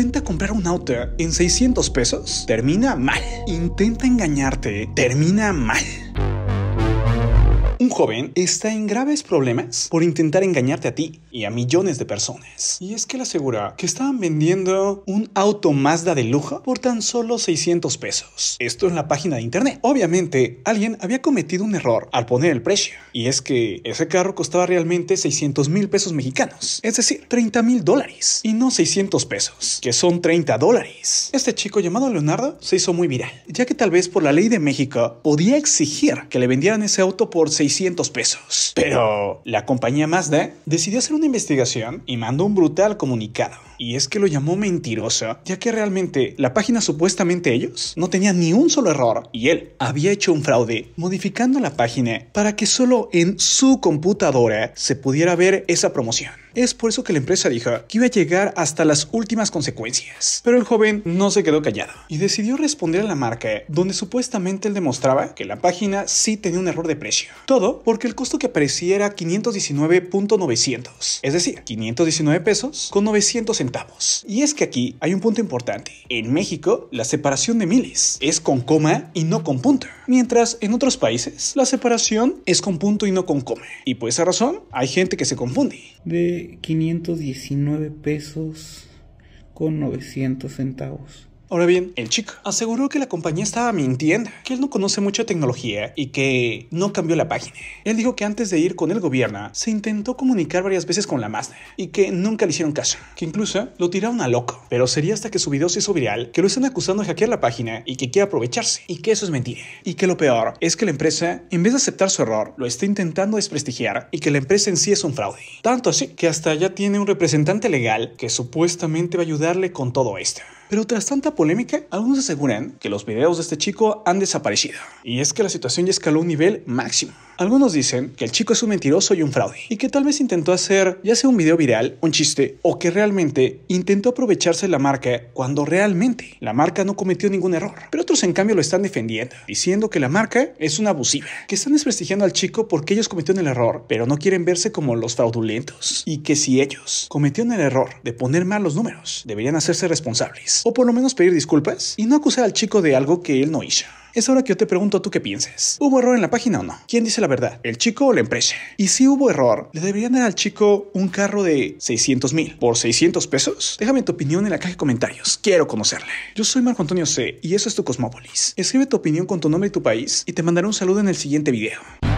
intenta comprar un auto en 600 pesos, termina mal. Intenta engañarte, termina mal. Un joven está en graves problemas por intentar engañarte a ti y a millones de personas. Y es que le asegura que estaban vendiendo un auto Mazda de lujo por tan solo 600 pesos. Esto en la página de internet. Obviamente, alguien había cometido un error al poner el precio. Y es que ese carro costaba realmente 600 mil pesos mexicanos, es decir, 30 mil dólares y no 600 pesos, que son 30 dólares. Este chico llamado Leonardo se hizo muy viral, ya que tal vez por la ley de México podía exigir que le vendieran ese auto por 600 pesos. Pero la compañía Mazda decidió hacer una investigación y mandó un brutal comunicado y es que lo llamó mentiroso, ya que realmente la página supuestamente ellos no tenía ni un solo error y él había hecho un fraude modificando la página para que solo en su computadora se pudiera ver esa promoción. Es por eso que la empresa dijo que iba a llegar hasta las últimas consecuencias. Pero el joven no se quedó callado y decidió responder a la marca donde supuestamente él demostraba que la página sí tenía un error de precio. Todo porque el costo que aparecía era 519.900, es decir, 519 pesos con 900 en y es que aquí hay un punto importante. En México, la separación de miles es con coma y no con punto, mientras en otros países la separación es con punto y no con coma. Y por esa razón, hay gente que se confunde. De 519 pesos con 900 centavos. Ahora bien, el chico aseguró que la compañía estaba mintiendo, que él no conoce mucha tecnología y que no cambió la página. Él dijo que antes de ir con el gobierno se intentó comunicar varias veces con la Mazda y que nunca le hicieron caso, que incluso lo tiraron a loco, pero sería hasta que su video se hizo viral que lo están acusando de hackear la página y que quiere aprovecharse y que eso es mentira. Y que lo peor es que la empresa, en vez de aceptar su error, lo está intentando desprestigiar y que la empresa en sí es un fraude. Tanto así que hasta ya tiene un representante legal que supuestamente va a ayudarle con todo esto. Pero tras tanta polémica, algunos aseguran que los videos de este chico han desaparecido. Y es que la situación ya escaló un nivel máximo. Algunos dicen que el chico es un mentiroso y un fraude, y que tal vez intentó hacer ya sea un video viral, un chiste, o que realmente intentó aprovecharse de la marca cuando realmente la marca no cometió ningún error. Pero otros en cambio lo están defendiendo, diciendo que la marca es una abusiva, que están desprestigiando al chico porque ellos cometieron el error, pero no quieren verse como los fraudulentos, y que si ellos cometieron el error de poner mal los números, deberían hacerse responsables, o por lo menos pedir disculpas y no acusar al chico de algo que él no hizo. Es hora que yo te pregunto tú qué pienses. ¿Hubo error en la página o no? ¿Quién dice la verdad? ¿El chico o la empresa? Y si hubo error, ¿le deberían dar al chico un carro de 600 mil por 600 pesos? Déjame tu opinión en la caja de comentarios. Quiero conocerle. Yo soy Marco Antonio C. y eso es tu Cosmópolis. Escribe tu opinión con tu nombre y tu país y te mandaré un saludo en el siguiente video.